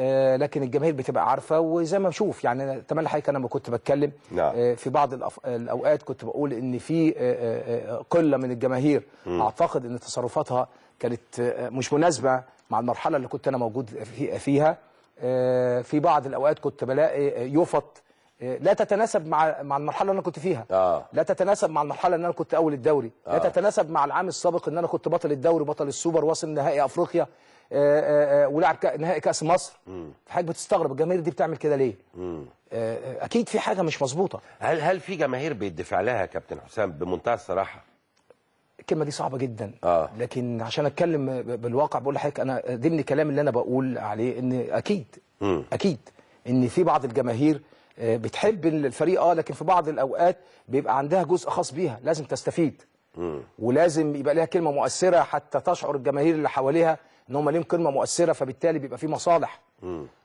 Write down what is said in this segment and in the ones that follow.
آه، لكن الجماهير بتبقى عارفه وزي ما بشوف يعني اتمنى حضرتك انا لما كنت بتكلم نعم. آه، في بعض الاوقات كنت بقول ان في آه، قله من الجماهير اعتقد ان تصرفاتها كانت مش مناسبه مع المرحله اللي كنت انا موجود فيها في بعض الاوقات كنت بلاقي يفط لا تتناسب مع مع المرحله اللي انا كنت فيها آه. لا تتناسب مع المرحله اللي انا كنت اول الدوري آه. لا تتناسب مع العام السابق ان انا كنت بطل الدوري بطل السوبر واصل نهائي افريقيا آه، آه، آه، ولعب نهائي كاس مصر حاجه بتستغرب الجماهير دي بتعمل كده ليه اكيد في حاجه مش مظبوطه هل هل في جماهير بيدفع لها يا كابتن حسام بمنتهى الصراحه الكلمه دي صعبه جدا آه. لكن عشان اتكلم بالواقع بقول لحضرتك انا ضمن الكلام اللي انا بقول عليه ان اكيد مم. اكيد ان في بعض الجماهير بتحب الفريق اه لكن في بعض الاوقات بيبقى عندها جزء خاص بيها لازم تستفيد مم. ولازم يبقى لها كلمه مؤثره حتى تشعر الجماهير اللي حواليها ان هم ليهم كلمه مؤثره فبالتالي بيبقى في مصالح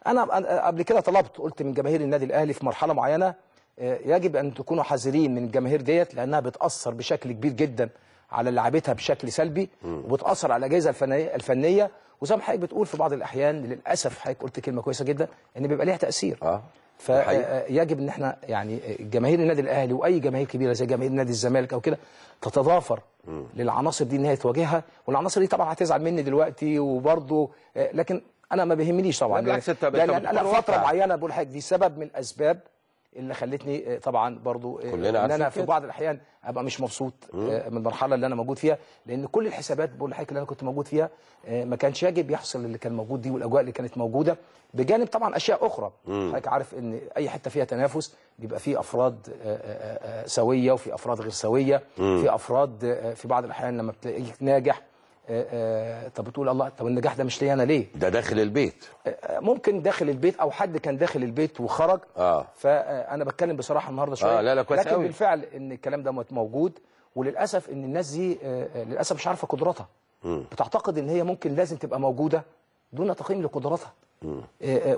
انا قبل كده طلبت قلت من جماهير النادي الاهلي في مرحله معينه آه، يجب ان تكونوا حذرين من الجماهير ديت لانها بتاثر بشكل كبير جدا على لعيبتها بشكل سلبي وبتاثر على الاجهزه الفنيه الفنيه وزي ما حضرتك بتقول في بعض الاحيان للاسف حضرتك قلت كلمه كويسه جدا ان بيبقى ليها تاثير اه فيجب آه، آه، ان احنا يعني جماهير النادي الاهلي واي جماهير كبيره زي جماهير نادي الزمالك او كده تتضافر للعناصر دي ان هي تواجهها والعناصر دي طبعا هتزعل مني دلوقتي وبرضه آه، لكن انا ما بيهمنيش طبعا لا, انت لا, فتره معينه بقول دي سبب من الاسباب اللي خلتني آه، طبعا برضو آه، ان انا في بعض الاحيان ابقى مش مبسوط آه، من المرحله اللي انا موجود فيها لان كل الحسابات بقول لحضرتك اللي انا كنت موجود فيها ما كانش يجب يحصل اللي كان موجود دي والاجواء اللي كانت موجوده بجانب طبعا اشياء اخرى حضرتك عارف ان اي حته فيها تنافس بيبقى في افراد سويه وفي افراد غير سويه في افراد في بعض الاحيان لما بتلاقيك ناجح آه، آه، طب بتقول الله طب النجاح ده مش ليا انا ليه ده داخل البيت آه، ممكن داخل البيت او حد كان داخل البيت وخرج اه فانا بتكلم بصراحه النهارده شويه آه لا لا كويس لكن أوي. بالفعل ان الكلام ده موجود وللاسف ان الناس دي للاسف مش عارفه قدراتها بتعتقد ان هي ممكن لازم تبقى موجوده دون تقييم لقدراتها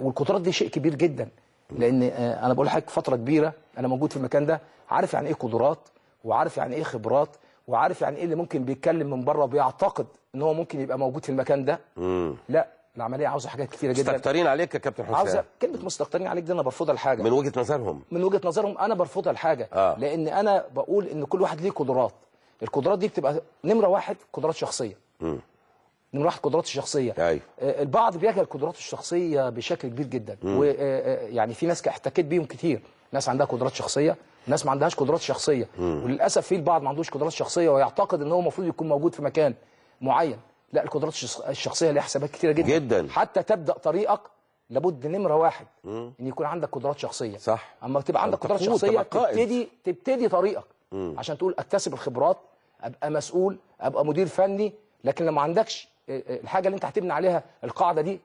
والقدرات دي شيء كبير جدا لان انا بقول لحضرتك فتره كبيره انا موجود في المكان ده عارف يعني ايه قدرات وعارف يعني ايه خبرات وعارف يعني ايه اللي ممكن بيتكلم من بره وبيعتقد ان هو ممكن يبقى موجود في المكان ده مم. لا العمليه عاوزه حاجات كثيره جدا مستكترين عليك يا كابتن حسام عاوزه كلمه مستكترين عليك دي انا برفضها لحاجه من وجهه نظرهم من وجهه نظرهم انا برفضها لحاجه آه. لان انا بقول ان كل واحد ليه قدرات القدرات دي بتبقى نمره واحد قدرات شخصيه مم. نمره واحد قدرات الشخصيه أيوه. آه، البعض بيجهل قدراته الشخصيه بشكل كبير جدا ويعني آه، آه، في ناس احتكيت بيهم كتير ناس عندها قدرات شخصيه ناس ما عندهاش قدرات شخصيه مم. وللاسف في البعض ما عندوش قدرات شخصيه ويعتقد ان هو المفروض يكون موجود في مكان معين لا القدرات الشخصيه ليها حسابات كتيره جدا, جدا حتى تبدا طريقك لابد نمره واحد مم. ان يكون عندك قدرات شخصيه صح اما تبقى عندك قدرات شخصيه تبتدي تبتدي طريقك مم. عشان تقول اكتسب الخبرات ابقى مسؤول ابقى مدير فني لكن لو ما عندكش آه، آه، الحاجه اللي انت هتبني عليها القاعده دي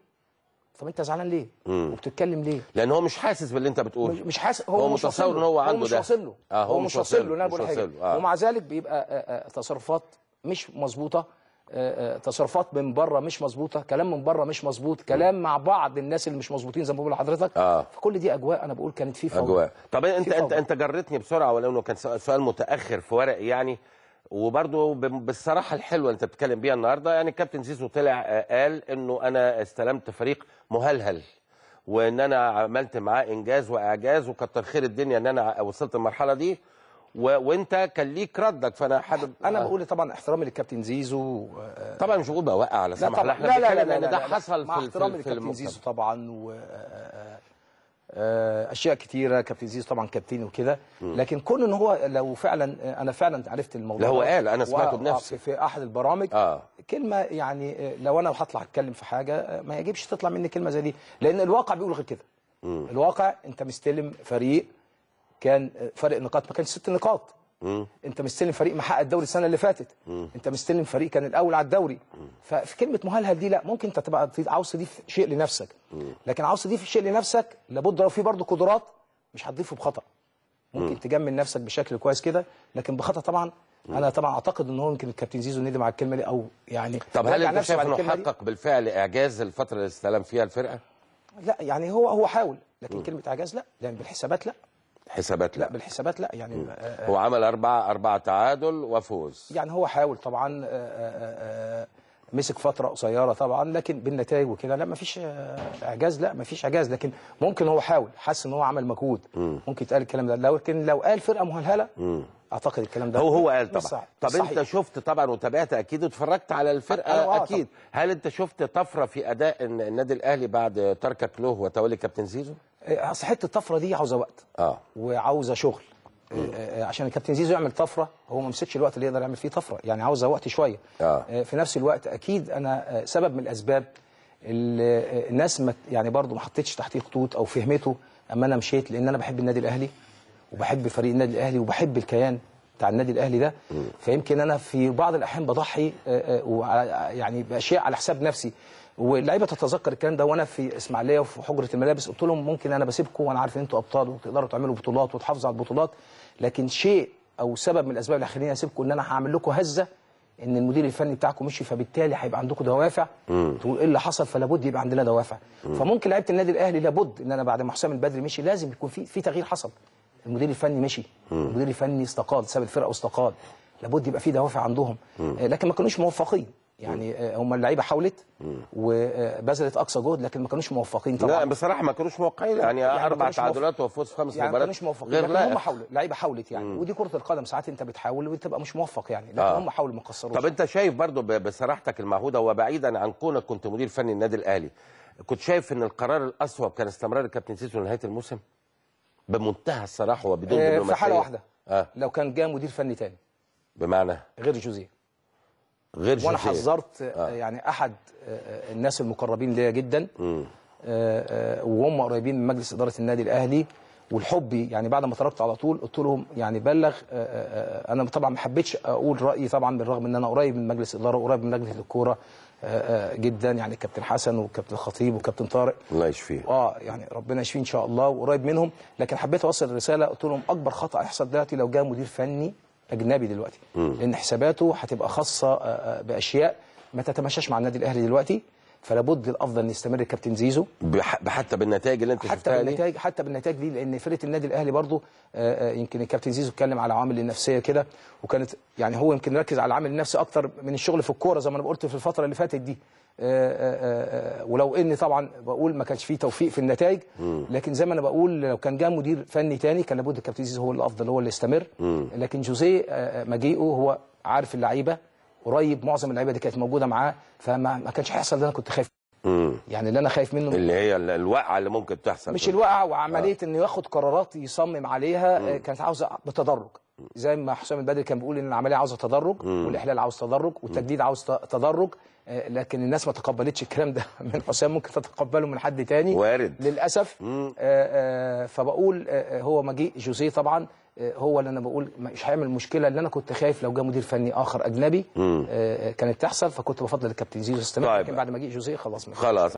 طب انت زعلان ليه؟ مم. وبتتكلم ليه؟ لان هو مش حاسس باللي انت بتقوله مش حاسس هو, هو متصور ان هو عنده ده هو مش واصل له آه هو, هو مش واصل له انا بقول حاجه آه. ومع ذلك بيبقى آه، آه، آه، تصرفات مش مظبوطه تصرفات من بره مش مظبوطه كلام من بره مش مظبوط كلام مع بعض الناس اللي مش مظبوطين زي ما بقول لحضرتك آه. فكل دي اجواء انا بقول كانت في فوضى اجواء طب انت انت انت جريتني بسرعه ولو كان سؤال متاخر في ورق يعني وبرضه بالصراحه الحلوه انت بتتكلم بيها النهارده يعني الكابتن زيزو طلع آه، قال انه انا استلمت فريق مهلهل وان انا عملت معاه انجاز واعجاز وكتر خير الدنيا ان انا وصلت المرحله دي و... وانت كان ليك ردك فانا حابب انا آه. بقول طبعا احترامي للكابتن زيزو طبعا مش بقى واقع على سمح لا, لا, لا, لا, لا, لا, لا, لا, لا, لا لا, لا ده حصل في احترامي للكابتن زيزو طبعا و آه، آه، اشياء كتيره كابتن زيزو طبعا كابتن وكده لكن كون ان هو لو فعلا انا فعلا عرفت الموضوع لا هو قال انا سمعته بنفسي في احد البرامج آه. كلمه يعني آه، لو انا هطلع اتكلم في حاجه آه، ما يجيبش تطلع مني كلمه زي دي لان الواقع بيقول غير كده الواقع انت مستلم فريق كان فرق نقاط ما كانش ست نقاط مم. انت مستلم فريق محقق الدوري السنه اللي فاتت مم. انت مستلم فريق كان الاول على الدوري مم. ففي كلمه مهلهل دي لا ممكن انت تبقى عاوز تضيف شيء لنفسك مم. لكن عاوز تضيف شيء لنفسك لابد لو في برضه قدرات مش هتضيفه بخطا ممكن مم. تجمل نفسك بشكل كويس كده لكن بخطا طبعا مم. انا طبعا اعتقد ان هو يمكن الكابتن زيزو ندم على الكلمه دي او يعني طب هل انت شايف انه حقق بالفعل اعجاز الفتره اللي استلم فيها الفرقه؟ لا يعني هو هو حاول لكن مم. كلمه اعجاز لا لان يعني بالحسابات لا حسابات لا, لا بالحسابات لا يعني آه،, آه هو عمل أربعة أربعة تعادل وفوز يعني هو حاول طبعا آه، آه، مسك فترة قصيرة طبعا لكن بالنتائج وكده لا مفيش إعجاز لا مفيش إعجاز لكن ممكن هو حاول حس إن هو عمل مجهود ممكن يتقال الكلام ده لكن لو قال فرقة مهلهلة اعتقد الكلام ده هو هو قال طبعا طب صحيح. انت شفت طبعا وتابعت اكيد واتفرجت على الفرقه أه، أه، اكيد طبعا. هل انت شفت طفره في اداء النادي الاهلي بعد تركك له وتولي كابتن زيزو أه، صحيت الطفره دي عاوزه وقت اه وعاوزه شغل عشان الكابتن زيزو يعمل طفره هو ما مسكش الوقت اللي يقدر يعمل فيه طفره يعني عاوزه وقت شويه آه. في نفس الوقت اكيد انا سبب من الاسباب الناس ما يعني برضه ما حطيتش تحتيه خطوط او فهمته اما انا مشيت لان انا بحب النادي الاهلي وبحب فريق النادي الاهلي وبحب الكيان بتاع النادي الاهلي ده فيمكن انا في بعض الاحيان بضحي آه، آه، يعني باشياء على حساب نفسي واللعيبه تتذكر الكلام ده وانا في اسماعيليه وفي حجره الملابس قلت لهم ممكن انا بسيبكم وانا عارف ان انتوا ابطال وتقدروا تعملوا بطولات وتحافظوا على البطولات لكن شيء او سبب من الاسباب اللي خليني اسيبكم ان انا هعمل لكم هزه ان المدير الفني بتاعكم مشي فبالتالي هيبقى عندكم دوافع تقول ايه اللي حصل فلابد يبقى عندنا دوافع مم. فممكن لعيبه النادي الاهلي لابد ان انا بعد ما حسام البدري مشي لازم يكون في في تغيير حصل المدير الفني مشي المدير الفني استقال ساب الفرقه واستقال لابد يبقى في دوافع عندهم آه، لكن ما كانوش موفقين يعني آه، هم اللعيبه حاولت وبذلت اقصى جهد لكن ما كانوش موفقين طبعا لا بصراحه ما كانوش موفقين يعني, يعني اربع تعادلات وفوز في خمس مباريات يعني ما كانوش موفقين غير لكن هم حاولوا اللعيبه حاولت يعني مم. ودي كره القدم ساعات انت بتحاول وتبقى مش موفق يعني لكن آه. هم حاولوا ما قصروش طب انت شايف برضو بصراحتك المعهوده وبعيدا عن كونك كنت مدير فني النادي الاهلي كنت شايف ان القرار الاسوأ كان استمرار الكابتن سيسو لنهايه الموسم؟ بمنتهى الصراحه وبدون دبلوماسيه في حاله واحده آه. لو كان جاء مدير فني تاني بمعنى غير جوزيه غير جوزيه وانا حذرت آه،, آه. يعني احد آه، آه، الناس المقربين ليا جدا آه وهم قريبين من مجلس اداره النادي الاهلي والحبي يعني بعد ما تركت على طول قلت لهم يعني بلغ انا طبعا ما حبيتش اقول رايي طبعا بالرغم ان انا قريب من مجلس الاداره وقريب من لجنه الكوره آه، آه، جدا يعني كابتن حسن وكابتن الخطيب وكابتن طارق الله يشفيه اه يعني ربنا يشفيه ان شاء الله وقريب منهم لكن حبيت اوصل الرساله قلت لهم اكبر خطا هيحصل دلوقتي لو جاء مدير فني اجنبي دلوقتي م. لان حساباته هتبقى خاصه آه، باشياء ما تتماشاش مع النادي الاهلي دلوقتي فلا بد الافضل ان يستمر الكابتن زيزو حتى بالنتائج اللي انت حتى بالنتائج حتى بالنتائج دي لان فرقه النادي الاهلي برضو آه، آه، يمكن الكابتن زيزو اتكلم على العوامل النفسيه كده وكانت يعني هو يمكن ركز على العامل النفسي اكتر من الشغل في الكوره زي ما انا قلت في الفتره اللي فاتت دي آه، ولو اني طبعا بقول ما كانش فيه توفيق في النتائج لكن زي ما انا بقول لو كان جاء مدير فني تاني كان لابد الكابتن زيزو هو الافضل هو اللي يستمر لكن جوزيه مجيئه هو عارف اللعيبه قريب معظم اللعيبه دي كانت موجوده معاه فما ما كانش هيحصل اللي انا كنت خايف يعني اللي انا خايف منه اللي هي الوقعه اللي ممكن تحصل مش الوقعه وعمليه آه. انه ياخد قرارات يصمم عليها مم. آه، كانت عاوزه بتدرج زي ما حسام البدري كان بيقول ان العمليه عاوزه تدرج والاحلال عاوز تدرج والتجديد عاوز تدرج آه، لكن الناس ما تقبلتش الكلام ده من حسام ممكن تتقبله من حد تاني وارد للاسف آه، آه، فبقول هو مجيء جوزي جوزيه طبعا هو اللي انا بقول مش هيعمل مشكله اللي انا كنت خايف لو جه مدير فني اخر اجنبي كانت تحصل فكنت بفضل الكابتن زيزو استمر طيب. لكن بعد ما جه جوزيه خلاص خلاص